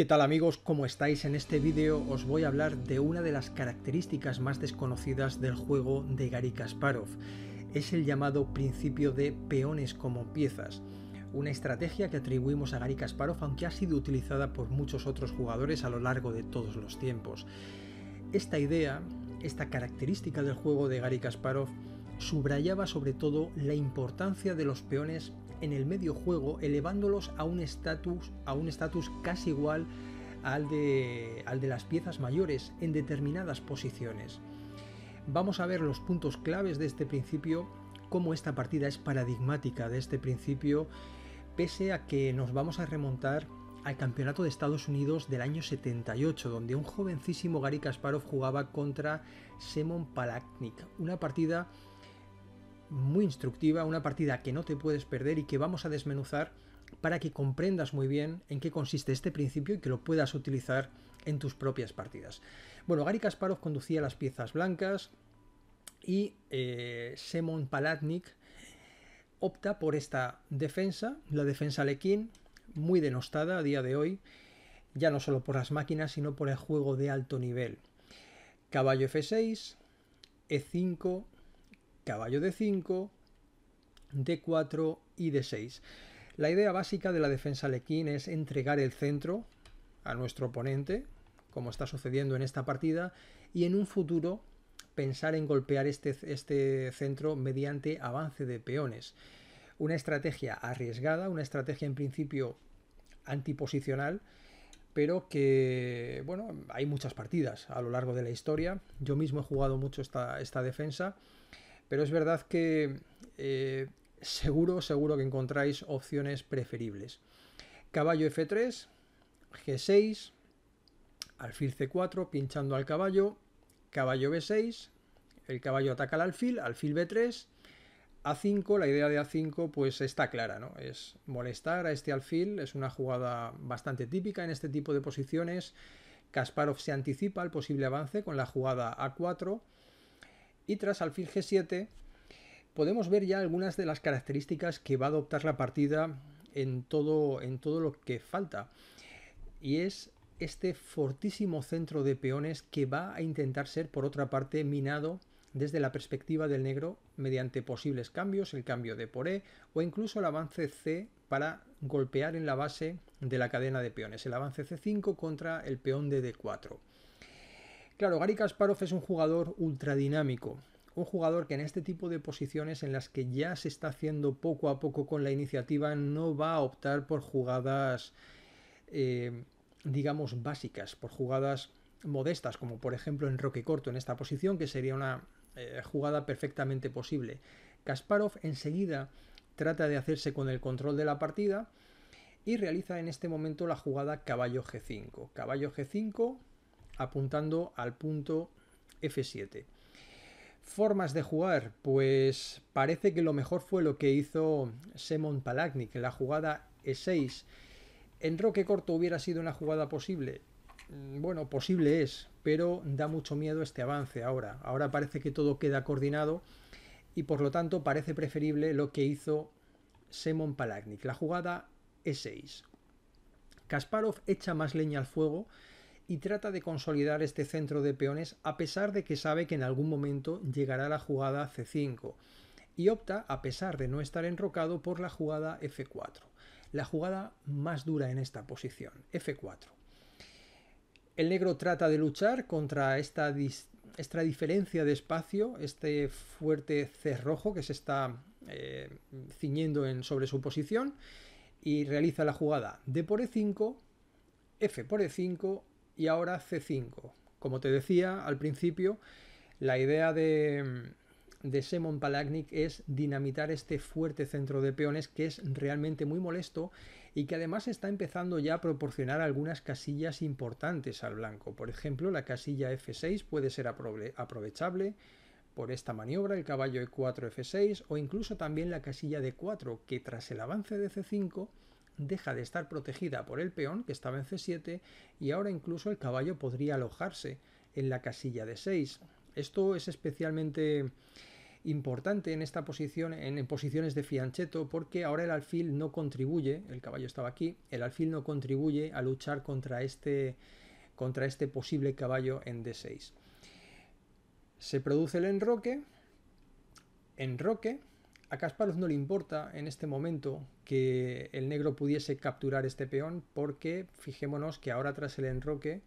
¿Qué tal amigos? ¿Cómo estáis? En este vídeo os voy a hablar de una de las características más desconocidas del juego de Gary Kasparov. Es el llamado principio de peones como piezas. Una estrategia que atribuimos a Gary Kasparov aunque ha sido utilizada por muchos otros jugadores a lo largo de todos los tiempos. Esta idea, esta característica del juego de Gary Kasparov, subrayaba sobre todo la importancia de los peones en el medio juego, elevándolos a un estatus a un estatus casi igual al de, al de las piezas mayores en determinadas posiciones. Vamos a ver los puntos claves de este principio, cómo esta partida es paradigmática de este principio, pese a que nos vamos a remontar al Campeonato de Estados Unidos del año 78, donde un jovencísimo Gary Kasparov jugaba contra Semon Palaknik, una partida muy instructiva, una partida que no te puedes perder y que vamos a desmenuzar para que comprendas muy bien en qué consiste este principio y que lo puedas utilizar en tus propias partidas. Bueno, Gary Kasparov conducía las piezas blancas y eh, Palatnik opta por esta defensa, la defensa Lekin, muy denostada a día de hoy, ya no solo por las máquinas, sino por el juego de alto nivel. Caballo F6, E5, caballo de 5, de 4 y de 6. La idea básica de la defensa Lequín es entregar el centro a nuestro oponente, como está sucediendo en esta partida, y en un futuro pensar en golpear este, este centro mediante avance de peones. Una estrategia arriesgada, una estrategia en principio antiposicional, pero que, bueno, hay muchas partidas a lo largo de la historia. Yo mismo he jugado mucho esta, esta defensa pero es verdad que eh, seguro, seguro que encontráis opciones preferibles. Caballo F3, G6, alfil C4 pinchando al caballo, caballo B6, el caballo ataca al alfil, alfil B3, a5, la idea de A5 pues está clara, ¿no? Es molestar a este alfil, es una jugada bastante típica en este tipo de posiciones. Kasparov se anticipa al posible avance con la jugada A4 y tras alfil G7 podemos ver ya algunas de las características que va a adoptar la partida en todo, en todo lo que falta. Y es este fortísimo centro de peones que va a intentar ser, por otra parte, minado desde la perspectiva del negro mediante posibles cambios, el cambio de por e o incluso el avance C para golpear en la base de la cadena de peones, el avance C5 contra el peón de D4. Claro, Gary Kasparov es un jugador ultradinámico, un jugador que en este tipo de posiciones en las que ya se está haciendo poco a poco con la iniciativa no va a optar por jugadas, eh, digamos, básicas, por jugadas modestas, como por ejemplo en Roque Corto en esta posición, que sería una eh, jugada perfectamente posible. Kasparov enseguida trata de hacerse con el control de la partida y realiza en este momento la jugada caballo G5. Caballo G5 apuntando al punto F7. Formas de jugar, pues parece que lo mejor fue lo que hizo Semon Palaknik en la jugada E6. En Roque Corto hubiera sido una jugada posible. Mm, bueno, posible es, pero da mucho miedo este avance ahora. Ahora parece que todo queda coordinado y por lo tanto parece preferible lo que hizo Semon Palaknik, la jugada E6. Kasparov echa más leña al fuego y trata de consolidar este centro de peones a pesar de que sabe que en algún momento llegará la jugada C5 y opta, a pesar de no estar enrocado, por la jugada F4, la jugada más dura en esta posición, F4. El negro trata de luchar contra esta, esta diferencia de espacio, este fuerte cerrojo que se está eh, ciñendo en, sobre su posición y realiza la jugada D por E5, F por E5, y ahora C5. Como te decía al principio, la idea de, Simon Semon Palagnik es dinamitar este fuerte centro de peones que es realmente muy molesto y que además está empezando ya a proporcionar algunas casillas importantes al blanco. Por ejemplo, la casilla F6 puede ser aprovechable por esta maniobra, el caballo E4 F6 o incluso también la casilla D4 que tras el avance de C5 deja de estar protegida por el peón, que estaba en C7, y ahora incluso el caballo podría alojarse en la casilla de 6. Esto es especialmente importante en esta posición, en, posiciones de fiancheto, porque ahora el alfil no contribuye, el caballo estaba aquí, el alfil no contribuye a luchar contra este, contra este posible caballo en D6. Se produce el enroque, enroque, a Kasparov no le importa en este momento que el negro pudiese capturar este peón porque fijémonos que ahora tras el enroque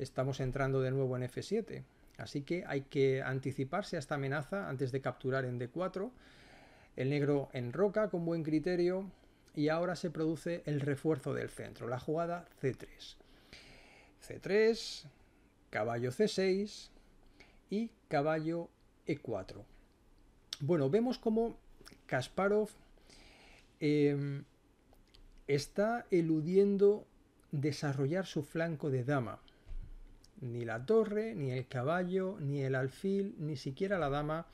estamos entrando de nuevo en F7. Así que hay que anticiparse a esta amenaza antes de capturar en D4. El negro enroca con buen criterio y ahora se produce el refuerzo del centro, la jugada C3. C3, caballo C6 y caballo E4. Bueno, vemos cómo Kasparov em, está eludiendo desarrollar su flanco de dama. Ni la torre, ni el caballo, ni el alfil, ni siquiera la dama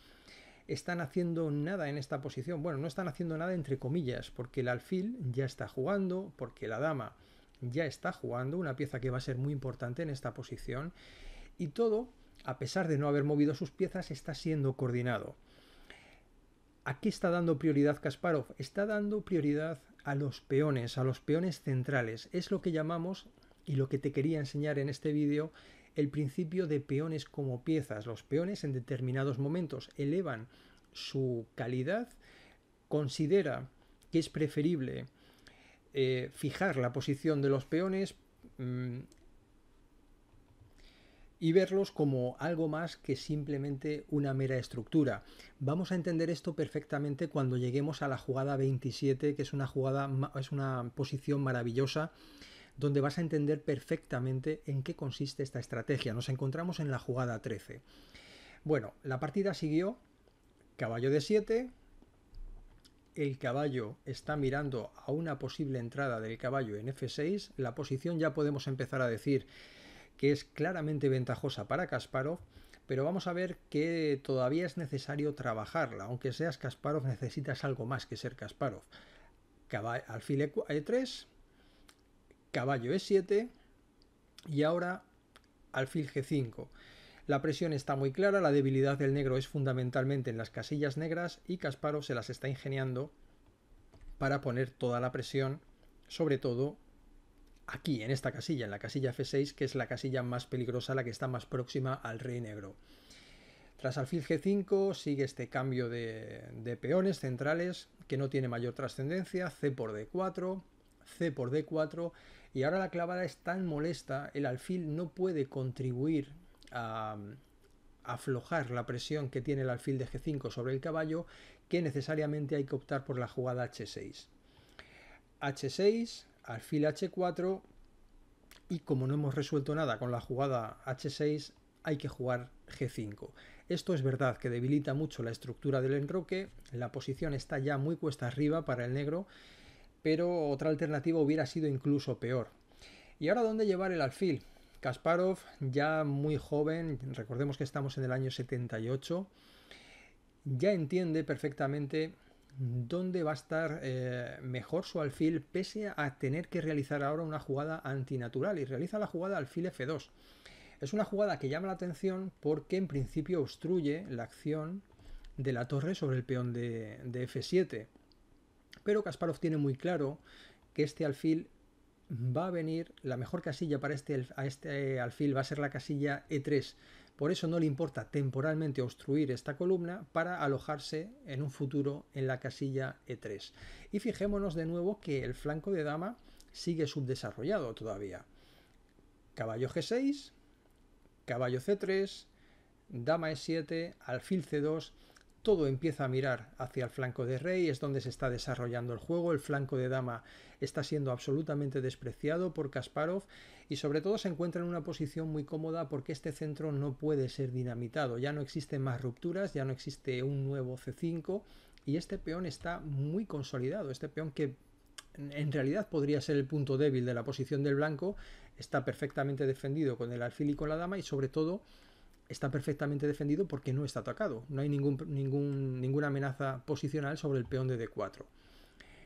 están haciendo nada en esta posición. Bueno, no están haciendo nada entre comillas, porque el alfil ya está jugando, porque la dama ya está jugando, una pieza que va a ser muy importante en esta posición. Y todo, a pesar de no haber movido sus piezas, está siendo coordinado. ¿A qué está dando prioridad Kasparov? Está dando prioridad a los peones, a los peones centrales. Es lo que llamamos, y lo que te quería enseñar en este vídeo, el principio de peones como piezas. Los peones en determinados momentos elevan su calidad, considera que es preferible eh, fijar la posición de los peones, mm, y verlos como algo más que simplemente una mera estructura. Vamos a entender esto perfectamente cuando lleguemos a la jugada 27, que es una jugada es una posición maravillosa donde vas a entender perfectamente en qué consiste esta estrategia. Nos encontramos en la jugada 13. Bueno, la partida siguió caballo de 7, el caballo está mirando a una posible entrada del caballo en F6, la posición ya podemos empezar a decir que es claramente ventajosa para Kasparov, pero vamos a ver que todavía es necesario trabajarla. Aunque seas Kasparov, necesitas algo más que ser Kasparov. alfil E3, eh, caballo E7 y ahora alfil G5. La presión está muy clara, la debilidad del negro es fundamentalmente en las casillas negras y Kasparov se las está ingeniando para poner toda la presión, sobre todo aquí, en esta casilla, en la casilla F6, que es la casilla más peligrosa, la que está más próxima al rey negro. Tras alfil G5 sigue este cambio de, peones centrales que no tiene mayor trascendencia, C por D4, C por D4, y ahora la clavada es tan molesta, el alfil no puede contribuir a, aflojar la presión que tiene el alfil de G5 sobre el caballo, que necesariamente hay que optar por la jugada H6. H6, alfil h4 y como no hemos resuelto nada con la jugada h6 hay que jugar g5. Esto es verdad que debilita mucho la estructura del enroque, la posición está ya muy cuesta arriba para el negro, pero otra alternativa hubiera sido incluso peor. ¿Y ahora dónde llevar el alfil? Kasparov, ya muy joven, recordemos que estamos en el año 78, ya entiende perfectamente dónde va a estar eh, mejor su alfil pese a tener que realizar ahora una jugada antinatural y realiza la jugada alfil f2. Es una jugada que llama la atención porque en principio obstruye la acción de la torre sobre el peón de, f7. Pero Kasparov tiene muy claro que este alfil va a venir, la mejor casilla para este, este alfil va a ser la casilla e3 por eso no le importa temporalmente obstruir esta columna para alojarse en un futuro en la casilla E3. Y fijémonos de nuevo que el flanco de dama sigue subdesarrollado todavía. Caballo G6, caballo C3, dama E7, alfil C2 todo empieza a mirar hacia el flanco de rey, es donde se está desarrollando el juego, el flanco de dama está siendo absolutamente despreciado por Kasparov y sobre todo se encuentra en una posición muy cómoda porque este centro no puede ser dinamitado, ya no existen más rupturas, ya no existe un nuevo C5 y este peón está muy consolidado, este peón que en realidad podría ser el punto débil de la posición del blanco, está perfectamente defendido con el alfil y con la dama y sobre todo está perfectamente defendido porque no está atacado. No hay ningún, ningún, ninguna amenaza posicional sobre el peón de D4.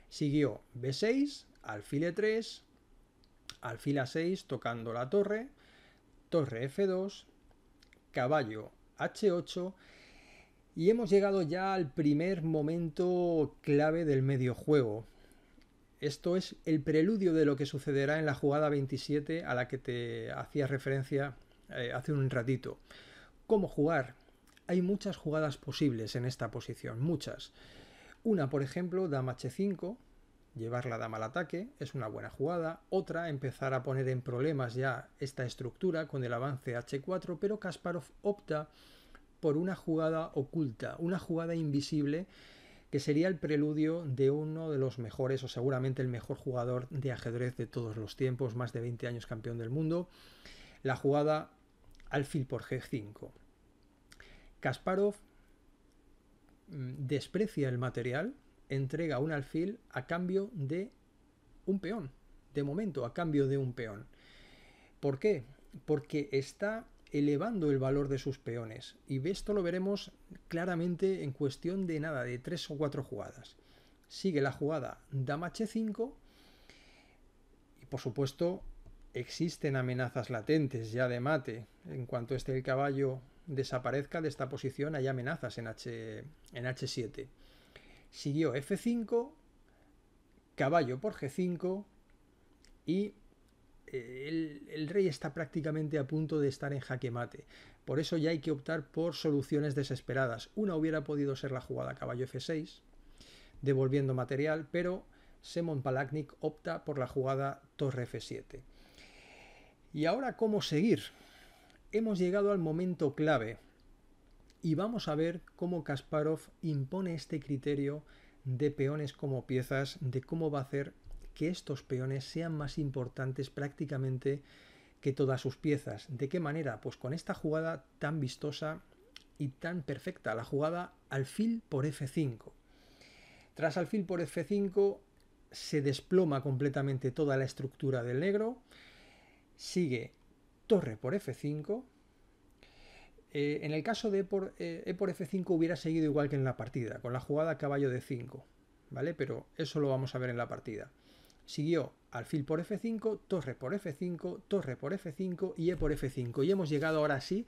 Siguió B6, alfil E3, alfil A6 tocando la torre, torre F2, caballo H8 y hemos llegado ya al primer momento clave del medio juego. Esto es el preludio de lo que sucederá en la jugada 27 a la que te hacía referencia eh, hace un ratito. ¿Cómo jugar? Hay muchas jugadas posibles en esta posición, muchas. Una, por ejemplo, dama h5, llevar la dama al ataque, es una buena jugada. Otra, empezar a poner en problemas ya esta estructura con el avance h4, pero Kasparov opta por una jugada oculta, una jugada invisible que sería el preludio de uno de los mejores o seguramente el mejor jugador de ajedrez de todos los tiempos, más de 20 años campeón del mundo. La jugada alfil por g5. Kasparov mm, desprecia el material, entrega un alfil a cambio de un peón, de momento, a cambio de un peón. ¿Por qué? Porque está elevando el valor de sus peones. Y esto lo veremos claramente en cuestión de nada, de tres o cuatro jugadas. Sigue la jugada dama h5 y por supuesto existen amenazas latentes ya de mate. En cuanto este el caballo desaparezca de esta posición, hay amenazas en, H, en H7. Siguió F5, caballo por G5 y eh, el, el, rey está prácticamente a punto de estar en jaque mate. Por eso ya hay que optar por soluciones desesperadas. Una hubiera podido ser la jugada caballo F6, devolviendo material, pero Semon Palaknik opta por la jugada torre F7. Y ahora, ¿cómo seguir? Hemos llegado al momento clave y vamos a ver cómo Kasparov impone este criterio de peones como piezas, de cómo va a hacer que estos peones sean más importantes prácticamente que todas sus piezas. ¿De qué manera? Pues con esta jugada tan vistosa y tan perfecta, la jugada alfil por F5. Tras alfil por F5 se desploma completamente toda la estructura del negro sigue torre por F5. Eh, en el caso de e por, eh, e por F5 hubiera seguido igual que en la partida, con la jugada caballo de 5, ¿vale? Pero eso lo vamos a ver en la partida. Siguió alfil por F5, torre por F5, torre por F5 y E por F5. Y hemos llegado ahora sí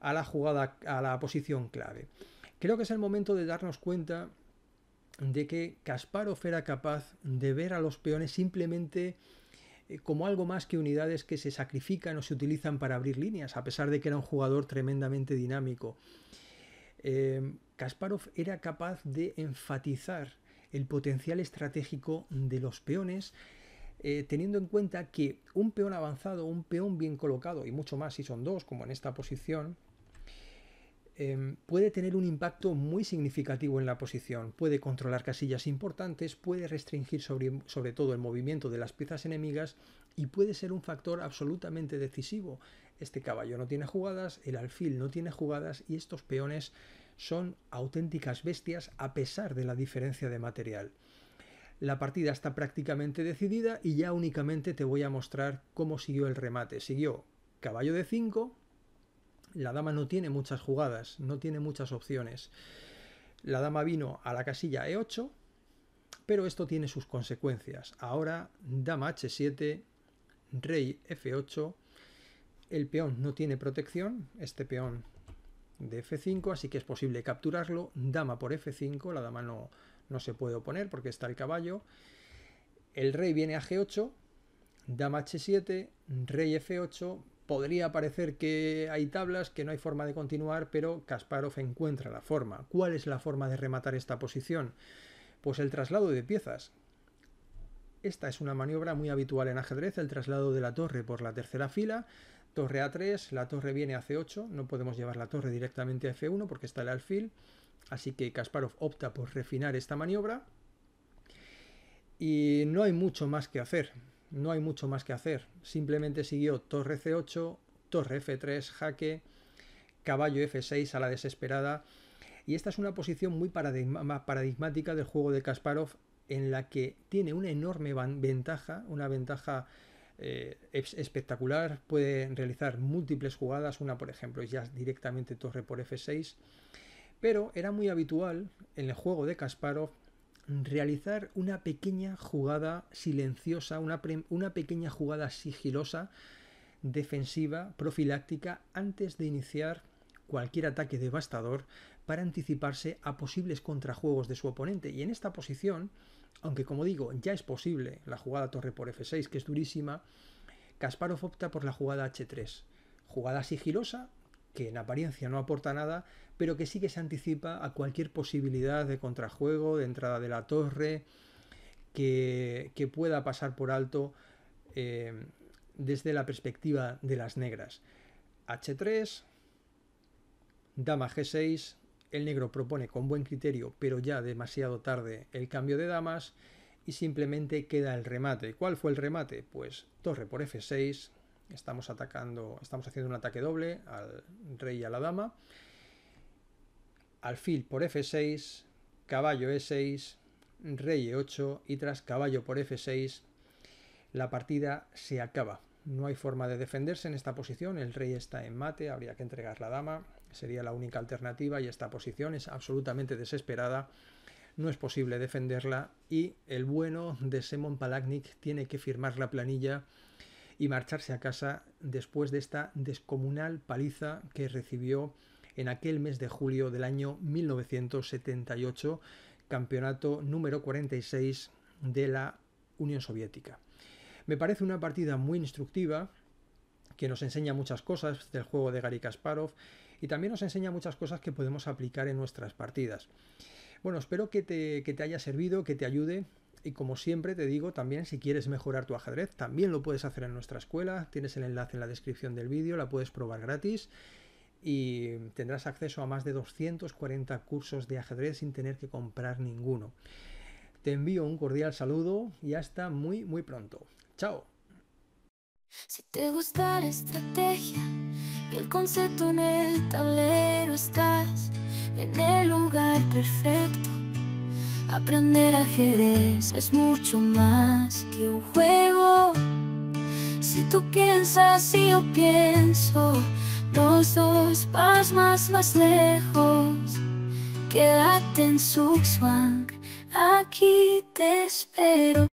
a la jugada, a la posición clave. Creo que es el momento de darnos cuenta de que Kasparov era capaz de ver a los peones simplemente eh, como algo más que unidades que se sacrifican o se utilizan para abrir líneas, a pesar de que era un jugador tremendamente dinámico. Eh, Kasparov era capaz de enfatizar el potencial estratégico de los peones, eh, teniendo en cuenta que un peón avanzado, un peón bien colocado, y mucho más si son dos, como en esta posición, Em, puede tener un impacto muy significativo en la posición, puede controlar casillas importantes, puede restringir sobre, sobre todo el movimiento de las piezas enemigas y puede ser un factor absolutamente decisivo. Este caballo no tiene jugadas, el alfil no tiene jugadas y estos peones son auténticas bestias a pesar de la diferencia de material. La partida está prácticamente decidida y ya únicamente te voy a mostrar cómo siguió el remate. Siguió caballo de 5, la dama no tiene muchas jugadas, no tiene muchas opciones. La dama vino a la casilla E8, pero esto tiene sus consecuencias. Ahora, dama H7, rey F8, el peón no tiene protección, este peón de F5, así que es posible capturarlo, dama por F5, la dama no, no se puede oponer porque está el caballo, el rey viene a G8, dama H7, rey F8, Podría parecer que hay tablas, que no hay forma de continuar, pero Kasparov encuentra la forma. ¿Cuál es la forma de rematar esta posición? Pues el traslado de piezas. Esta es una maniobra muy habitual en ajedrez, el traslado de la torre por la tercera fila, torre A3, la torre viene a C8, no podemos llevar la torre directamente a F1 porque está el alfil, así que Kasparov opta por refinar esta maniobra y no hay mucho más que hacer no hay mucho más que hacer. Simplemente siguió torre C8, torre F3, jaque, caballo F6 a la desesperada. Y esta es una posición muy paradigmática del juego de Kasparov en la que tiene una enorme ventaja, una ventaja eh, espectacular, puede realizar múltiples jugadas, una por ejemplo es ya directamente torre por F6, pero era muy habitual en el juego de Kasparov realizar una pequeña jugada silenciosa, una, una pequeña jugada sigilosa, defensiva, profiláctica, antes de iniciar cualquier ataque devastador para anticiparse a posibles contrajuegos de su oponente. Y en esta posición, aunque como digo, ya es posible la jugada torre por F6, que es durísima, Kasparov opta por la jugada H3. Jugada sigilosa, que en apariencia no aporta nada, pero que sí que se anticipa a cualquier posibilidad de contrajuego, de entrada de la torre, que, pueda pasar por alto eh, desde la perspectiva de las negras. H3, dama G6, el negro propone con buen criterio, pero ya demasiado tarde, el cambio de damas y simplemente queda el remate. ¿Cuál fue el remate? Pues torre por F6, estamos atacando, estamos haciendo un ataque doble al rey y a la dama, alfil por f6, caballo e6, rey e8 y tras caballo por f6 la partida se acaba. No hay forma de defenderse en esta posición, el rey está en mate, habría que entregar la dama, sería la única alternativa y esta posición es absolutamente desesperada, no es posible defenderla y el bueno de Semon Palagnik tiene que firmar la planilla y marcharse a casa después de esta descomunal paliza que recibió en aquel mes de julio del año 1978, campeonato número 46 de la Unión Soviética. Me parece una partida muy instructiva que nos enseña muchas cosas del juego de Gary Kasparov y también nos enseña muchas cosas que podemos aplicar en nuestras partidas. Bueno, espero que te, que te haya servido, que te ayude y como siempre te digo, también si quieres mejorar tu ajedrez, también lo puedes hacer en nuestra escuela. Tienes el enlace en la descripción del vídeo, la puedes probar gratis y tendrás acceso a más de 240 cursos de ajedrez sin tener que comprar ninguno. Te envío un cordial saludo y hasta muy muy pronto. ¡Chao! Si te gusta estrategia el concepto en el estás en el lugar perfecto. Aprender ajedrez es mucho más que un juego. Si tú piensas y yo pienso, los dos vas más, más lejos. Quédate en Suxwang, aquí te espero.